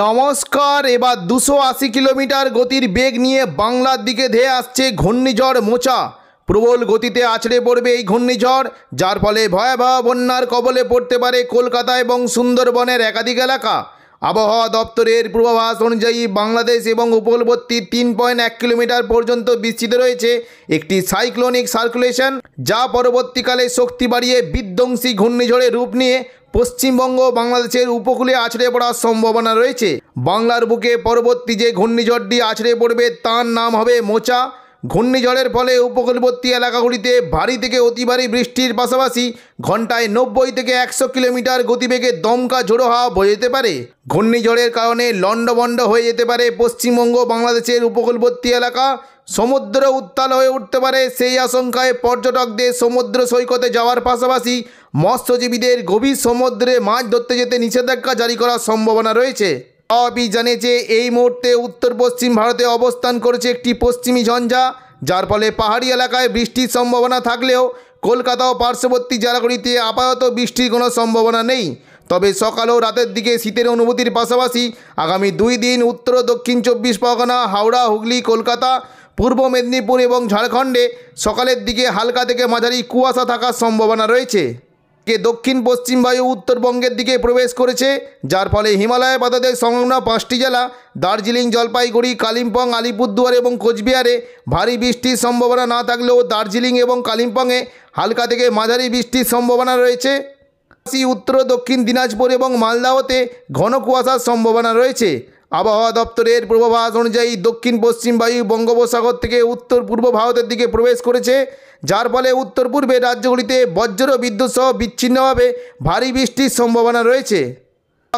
নমস্কার এবার দুশো আশি কিলোমিটার গতির বেগ নিয়ে বাংলার দিকে ধেয়ে আসছে ঘূর্ণিঝড় মোচা প্রবল গতিতে আছড়ে পড়বে এই ঘূর্ণিঝড় যার ফলে ভয়াবহ বন্যার কবলে পড়তে পারে কলকাতা এবং সুন্দরবনের একাধিক এলাকা আবহাওয়া দপ্তরের পূর্বাভাস অনুযায়ী বাংলাদেশ এবং উপকূলবর্তী তিন পয়েন্ট এক কিলোমিটার পর্যন্ত বিস্তৃত রয়েছে একটি সাইক্লোনিক সার্কুলেশন যা পরবর্তীকালে শক্তি বাড়িয়ে বিধ্বংসী ঘূর্ণিঝড়ে রূপ নিয়ে পশ্চিমবঙ্গ বাংলাদেশের উপকূলে আছড়ে পড়ার সম্ভাবনা রয়েছে বাংলার বুকে পরবর্তী যে ঘূর্ণিঝড়টি আছড়ে পড়বে তার নাম হবে মোচা ঘূর্ণিঝড়ের ফলে উপকূলবর্তী এলাকাগুলিতে ভারী থেকে অতি ভারী বৃষ্টির পাশাপাশি ঘন্টায় নব্বই থেকে একশো কিলোমিটার গতিবেগে দমকা ঝোড়ো হাওয়া বয়ে যেতে পারে ঘূর্ণিঝড়ের কারণে লণ্ডভণ্ড হয়ে যেতে পারে পশ্চিমবঙ্গ বাংলাদেশের উপকূলবর্তী এলাকা সমুদ্র উত্তাল হয়ে উঠতে পারে সেই আশঙ্কায় পর্যটকদের সমুদ্র সৈকতে যাওয়ার পাশাপাশি মৎস্যজীবীদের গভীর সমুদ্রে মাছ ধরতে যেতে নিষেধাজ্ঞা জারি করার সম্ভাবনা রয়েছে সবই জানে যে এই মুহূর্তে উত্তর পশ্চিম ভারতে অবস্থান করেছে একটি পশ্চিমী ঝঞ্ঝা যার ফলে পাহাড়ি এলাকায় বৃষ্টির সম্ভাবনা থাকলেও কলকাতা ও পার্শ্ববর্তী জেলাগুলিতে আপাতত বৃষ্টির কোনো সম্ভাবনা নেই তবে সকাল ও রাতের দিকে শীতের অনুভূতির পাশাপাশি আগামী দুই দিন উত্তর ও দক্ষিণ চব্বিশ পরগনা হাওড়া হুগলি কলকাতা পূর্ব মেদিনীপুর এবং ঝাড়খণ্ডে সকালের দিকে হালকা থেকে মাঝারি কুয়াশা থাকার সম্ভাবনা রয়েছে কে দক্ষিণ পশ্চিম বায়ু উত্তরবঙ্গের দিকে প্রবেশ করেছে যার ফলে হিমালয় পাতাদের সংলগ্ন পাঁচটি জেলা দার্জিলিং জলপাইগুড়ি কালিম্পং আলিপুরদুয়ার এবং কোচবিহারে ভারী বৃষ্টির সম্ভাবনা না থাকলেও দার্জিলিং এবং কালিম্পংয়ে হালকা থেকে মাঝারি বৃষ্টির সম্ভাবনা রয়েছে উত্তর দক্ষিণ দিনাজপুর এবং মালদাহতে ঘন কুয়াশার সম্ভাবনা রয়েছে আবহাওয়া দপ্তরের পূর্বাভাস অনুযায়ী দক্ষিণ পশ্চিম বায়ু বঙ্গোপসাগর থেকে উত্তর পূর্ব ভারতের দিকে প্রবেশ করেছে যার ফলে উত্তর পূর্বের রাজ্যগুলিতে বজ্র বিদ্যুৎ সহ বিচ্ছিন্নভাবে ভারী বৃষ্টির সম্ভাবনা রয়েছে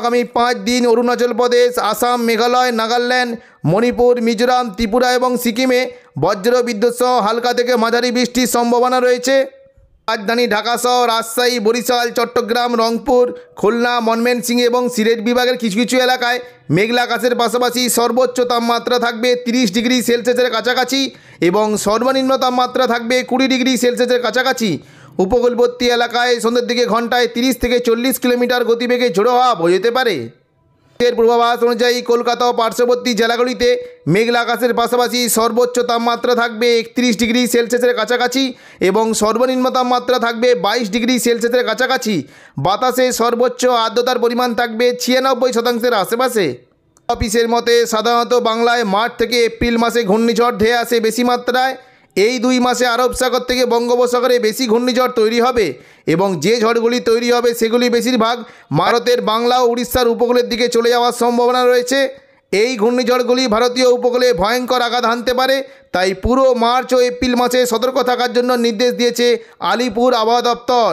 আগামী পাঁচ দিন অরুণাচল প্রদেশ আসাম মেঘালয় নাগাল্যান্ড মণিপুর মিজোরাম ত্রিপুরা এবং সিকিমে বজ্র বিদ্যুৎ সহ হালকা থেকে মাঝারি বৃষ্টির সম্ভাবনা রয়েছে রাজধানী ঢাকাসহ রাজশাহী বরিশাল চট্টগ্রাম রংপুর খুলনা মনমেনসিং এবং সিলেট বিভাগের কিছু কিছু এলাকায় মেঘলা আকাশের পাশাপাশি সর্বোচ্চ তাপমাত্রা থাকবে 30 ডিগ্রি সেলসিয়াসের কাছাকাছি এবং সর্বনিম্ন তাপমাত্রা থাকবে কুড়ি ডিগ্রি সেলসিয়াসের কাছাকাছি উপকূলবর্তী এলাকায় সন্ধ্যের দিকে ঘন্টায় 30 থেকে চল্লিশ কিলোমিটার গতিবেগে ঝোড়ো হওয়া বোঝাতে পারে এর পূর্বাভাস অনুযায়ী কলকাতা ও পার্শ্ববর্তী জেলাগুলিতে মেঘলা আকাশের পাশাপাশি সর্বোচ্চ তাপমাত্রা থাকবে একত্রিশ ডিগ্রি সেলসিয়াসের কাছাকাছি এবং সর্বনিম্ন তাপমাত্রা থাকবে বাইশ ডিগ্রি সেলসিয়াসের কাছাকাছি বাতাসে সর্বোচ্চ আর্দ্রতার পরিমাণ থাকবে ছিয়ানব্বই শতাংশের আশেপাশে অফিসের মতে সাধারণত বাংলায় মার্চ থেকে এপ্রিল মাসে ঘূর্ণিঝড় ধেয়ে আসে বেশি মাত্রায় এই দুই মাসে আরব সাগর থেকে বঙ্গোপসাগরে বেশি ঘূর্ণিঝড় তৈরি হবে এবং যে ঝড়গুলি তৈরি হবে সেগুলি বেশিরভাগ ভারতের বাংলা ও উড়িষ্যার উপকূলের দিকে চলে যাওয়ার সম্ভাবনা রয়েছে এই ঘূর্ণিঝড়গুলি ভারতীয় উপকূলে ভয়ঙ্কর আঘাত হানতে পারে তাই পুরো মার্চ ও এপ্রিল মাসে সতর্ক থাকার জন্য নির্দেশ দিয়েছে আলিপুর আবহাওয়া দপ্তর